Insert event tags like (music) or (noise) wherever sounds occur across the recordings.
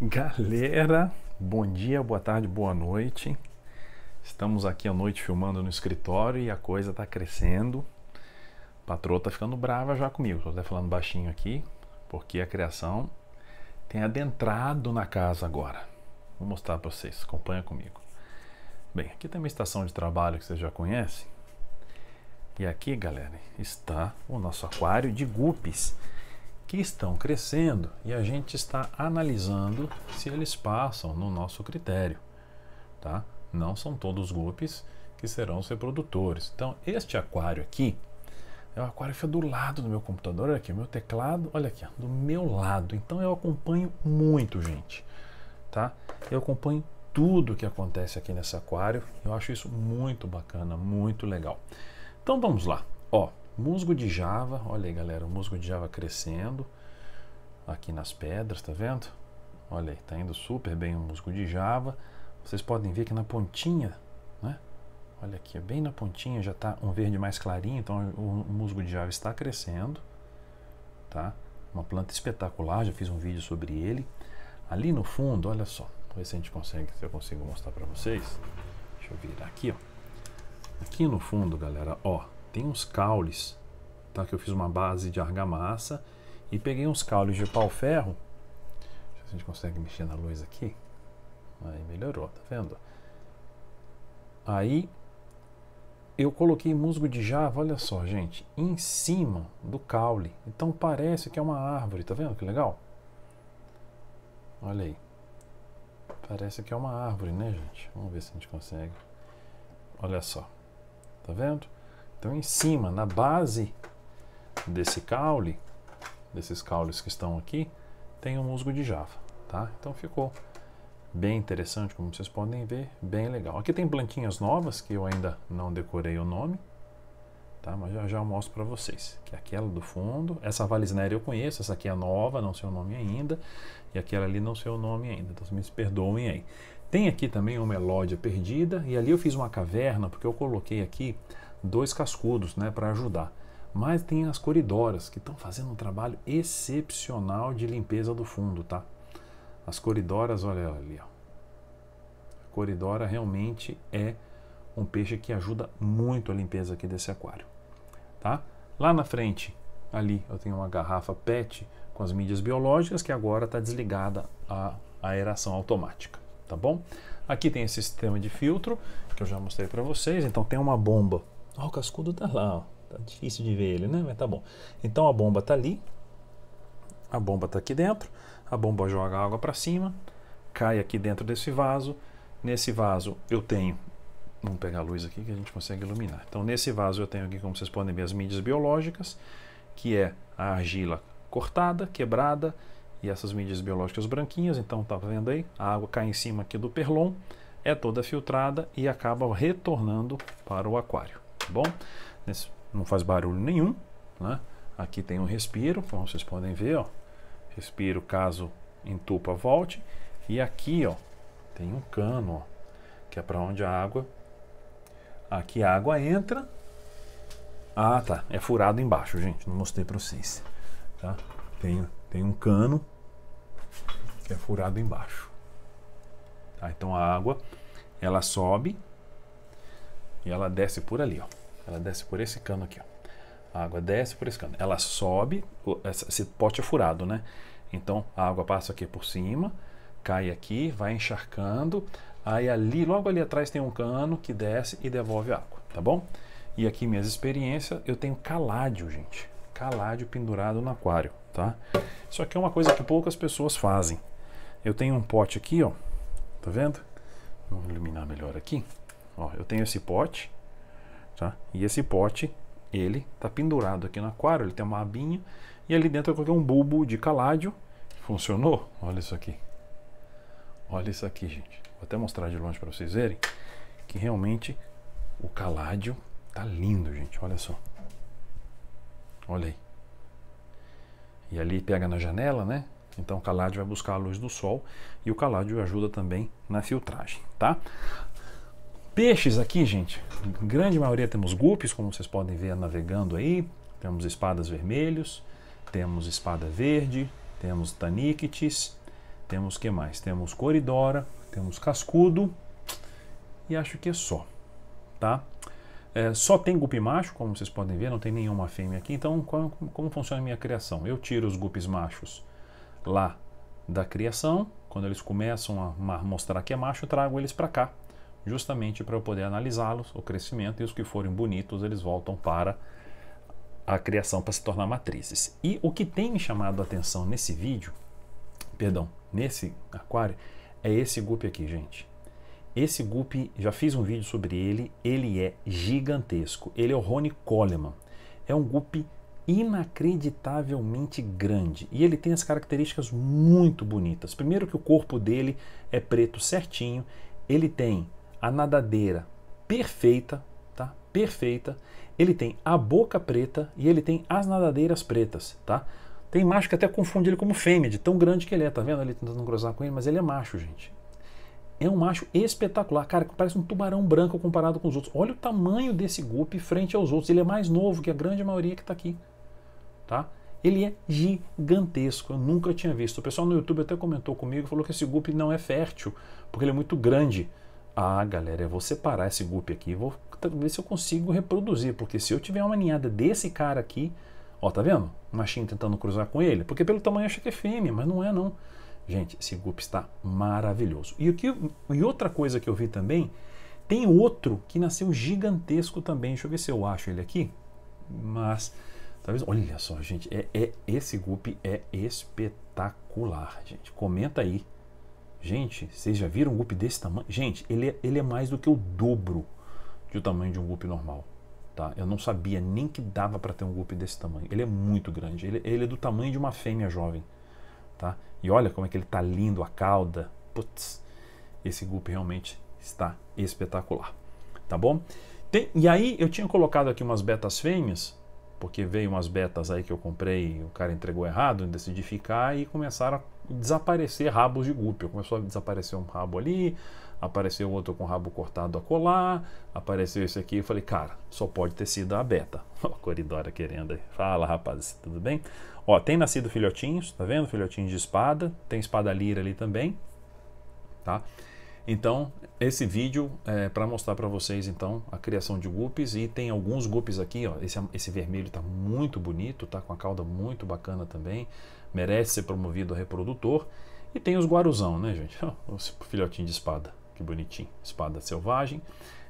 Galera, bom dia, boa tarde, boa noite. Estamos aqui à noite filmando no escritório e a coisa tá crescendo. A patroa tá ficando brava já comigo, tô até falando baixinho aqui, porque a criação tem adentrado na casa agora. Vou mostrar para vocês, acompanha comigo. Bem, aqui tem uma estação de trabalho que vocês já conhecem. E aqui, galera, está o nosso aquário de guppies que estão crescendo e a gente está analisando se eles passam no nosso critério. Tá? Não são todos golpes que serão os reprodutores. Então, este aquário aqui é o aquário que fica do lado do meu computador, olha aqui, o meu teclado, olha aqui, do meu lado. Então, eu acompanho muito, gente. Tá? Eu acompanho tudo que acontece aqui nesse aquário. Eu acho isso muito bacana, muito legal. Então, vamos lá. Ó, Musgo de Java, olha aí galera, o musgo de Java crescendo aqui nas pedras, tá vendo? Olha aí, tá indo super bem o musgo de Java. Vocês podem ver que na pontinha, né? Olha aqui, bem na pontinha já tá um verde mais clarinho, então o musgo de Java está crescendo, tá? Uma planta espetacular, já fiz um vídeo sobre ele. Ali no fundo, olha só, vou ver se a gente consegue, se eu consigo mostrar para vocês. Deixa eu virar aqui, ó. Aqui no fundo, galera, ó, tem uns caules, tá? Que eu fiz uma base de argamassa e peguei uns caules de pau-ferro. Deixa eu ver se a gente consegue mexer na luz aqui. Aí melhorou, tá vendo? Aí eu coloquei musgo de java, olha só, gente, em cima do caule. Então parece que é uma árvore, tá vendo que legal? Olha aí. Parece que é uma árvore, né, gente? Vamos ver se a gente consegue. Olha só. Tá vendo? Então, em cima, na base desse caule, desses caules que estão aqui, tem o um musgo de Java, tá? Então ficou bem interessante, como vocês podem ver, bem legal. Aqui tem plantinhas novas que eu ainda não decorei o nome, tá? Mas já já eu mostro para vocês. Que é aquela do fundo, essa valisnéria eu conheço, essa aqui é nova, não sei o nome ainda, e aquela ali não sei o nome ainda. Então me perdoem aí. Tem aqui também uma melódia perdida e ali eu fiz uma caverna porque eu coloquei aqui dois cascudos né, para ajudar. Mas tem as coridoras, que estão fazendo um trabalho excepcional de limpeza do fundo, tá? As coridoras, olha ali, ó. A coridora realmente é um peixe que ajuda muito a limpeza aqui desse aquário, tá? Lá na frente, ali, eu tenho uma garrafa PET com as mídias biológicas que agora está desligada a aeração automática, tá bom? Aqui tem esse sistema de filtro que eu já mostrei para vocês, então tem uma bomba o cascudo tá lá, ó. Tá difícil de ver ele, né? Mas tá bom. Então a bomba tá ali. A bomba tá aqui dentro. A bomba joga água para cima, cai aqui dentro desse vaso. Nesse vaso eu tenho Vamos pegar a luz aqui que a gente consegue iluminar. Então, nesse vaso eu tenho aqui, como vocês podem ver, as mídias biológicas, que é a argila cortada, quebrada, e essas mídias biológicas branquinhas. Então, tá vendo aí? A água cai em cima aqui do perlon, é toda filtrada e acaba retornando para o aquário. Tá bom? não faz barulho nenhum, né? Aqui tem um respiro, como vocês podem ver, ó. Respiro caso entupa, volte. E aqui, ó, tem um cano, ó, que é para onde a água... Aqui a água entra. Ah, tá. É furado embaixo, gente. Não mostrei para vocês. Tá? Tem, tem um cano que é furado embaixo. Tá? Então a água, ela sobe e ela desce por ali, ó. Ela desce por esse cano aqui, ó. A água desce por esse cano. Ela sobe, esse pote é furado, né? Então a água passa aqui por cima, cai aqui, vai encharcando. Aí ali, logo ali atrás tem um cano que desce e devolve a água, tá bom? E aqui minhas experiências, eu tenho caládio, gente. Caládio pendurado no aquário, tá? Isso aqui é uma coisa que poucas pessoas fazem. Eu tenho um pote aqui, ó. Tá vendo? Vamos iluminar melhor aqui. Ó, eu tenho esse pote, tá? E esse pote, ele tá pendurado aqui no aquário, ele tem uma abinha e ali dentro eu coloquei um bulbo de caládio. Funcionou? Olha isso aqui. Olha isso aqui, gente. Vou até mostrar de longe para vocês verem que realmente o caládio tá lindo, gente. Olha só. Olha aí. E ali pega na janela, né? Então o caládio vai buscar a luz do sol e o caládio ajuda também na filtragem, tá? Peixes aqui, gente, grande maioria temos guppies, como vocês podem ver navegando aí. Temos espadas vermelhos, temos espada verde, temos taniquites, temos que mais? Temos coridora, temos cascudo e acho que é só, tá? É, só tem gupi macho, como vocês podem ver, não tem nenhuma fêmea aqui. Então, como, como funciona a minha criação? Eu tiro os gupis machos lá da criação. Quando eles começam a mostrar que é macho, trago eles para cá justamente para eu poder analisá-los, o crescimento, e os que forem bonitos eles voltam para a criação para se tornar matrizes. E o que tem me chamado a atenção nesse vídeo, perdão, nesse aquário, é esse guppy aqui, gente. Esse guppy, já fiz um vídeo sobre ele, ele é gigantesco. Ele é o Rony Coleman. É um guppy inacreditavelmente grande e ele tem as características muito bonitas. Primeiro que o corpo dele é preto certinho, ele tem a nadadeira perfeita, tá? Perfeita. Ele tem a boca preta e ele tem as nadadeiras pretas, tá? Tem macho que até confunde ele como fêmea, de tão grande que ele é, tá vendo? Ele tentando cruzar com ele, mas ele é macho, gente. É um macho espetacular, cara, que parece um tubarão branco comparado com os outros. Olha o tamanho desse gupe frente aos outros. Ele é mais novo que a grande maioria que está aqui, tá? Ele é gigantesco, eu nunca tinha visto. O pessoal no YouTube até comentou comigo, falou que esse gupe não é fértil, porque ele é muito grande. Ah, galera, eu vou separar esse grupo aqui e vou ver se eu consigo reproduzir, porque se eu tiver uma ninhada desse cara aqui, ó, tá vendo? machinho tentando cruzar com ele, porque pelo tamanho acha que é fêmea, mas não é não. Gente, esse grupo está maravilhoso. E, que? e outra coisa que eu vi também, tem outro que nasceu gigantesco também. Deixa eu ver se eu acho ele aqui. Mas, talvez. Olha só, gente. É, é esse grupo é espetacular, gente. Comenta aí Gente, vocês já viram um golpe desse tamanho? Gente, ele é, ele é mais do que o dobro do tamanho de um golpe normal. Tá? Eu não sabia nem que dava para ter um golpe desse tamanho. Ele é muito grande. Ele, ele, é do tamanho de uma fêmea jovem. Tá? E olha como é que ele tá lindo, a cauda. Putz, esse golpe realmente está espetacular. Tá bom? Tem, e aí eu tinha colocado aqui umas betas fêmeas, porque veio umas betas aí que eu comprei, o cara entregou errado, eu decidi ficar e começaram a desaparecer rabos de gupil. Começou a desaparecer um rabo ali, apareceu outro com o rabo cortado a colar, apareceu esse aqui. Eu falei, cara, só pode ter sido a beta. (laughs) Ó, Coridora querendo aí. Fala, rapaz, tudo bem? Ó, tem nascido filhotinhos, tá vendo? Filhotinhos de espada, tem espada lira ali também, tá? Então, esse vídeo é para mostrar para vocês então a criação de guppies e tem alguns guppies aqui, ó, esse, esse vermelho está muito bonito, tá com a cauda muito bacana também, merece ser promovido a reprodutor. E tem os guaruzão, né, gente? (laughs) Oh, filhotinho de espada, que bonitinho, espada selvagem.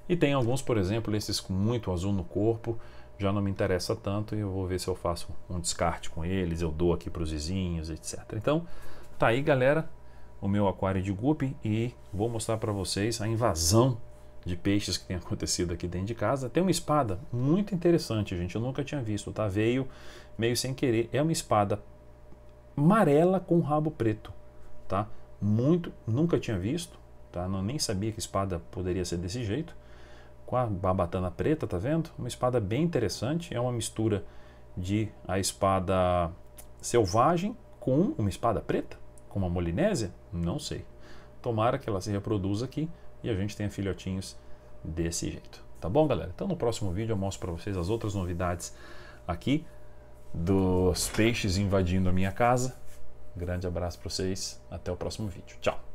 E tem alguns, por exemplo, esses com muito azul no corpo, já não me interessa tanto e eu vou ver se eu faço um descarte com eles, eu dou aqui para os vizinhos, etc. Então, tá aí, galera o meu aquário de Guppy e vou mostrar para vocês a invasão de peixes que tem (laughs) acontecido aqui dentro de casa. Tem uma espada muito interessante, gente. Eu nunca tinha visto, tá? Veio meio sem querer. É uma espada amarela com rabo preto, tá? Muito, nunca tinha visto, tá? Não, nem sabia que espada poderia ser desse jeito. Com a barbatana preta, tá vendo? Uma espada bem interessante. É uma mistura de a espada selvagem com uma espada preta, como a Molinésia? Não sei. Tomara que ela se reproduza aqui e a gente tenha filhotinhos desse jeito. Tá bom, galera? Então no próximo vídeo eu mostro para vocês as outras novidades aqui dos peixes invadindo a minha casa. Grande abraço para vocês, até o próximo vídeo. Tchau!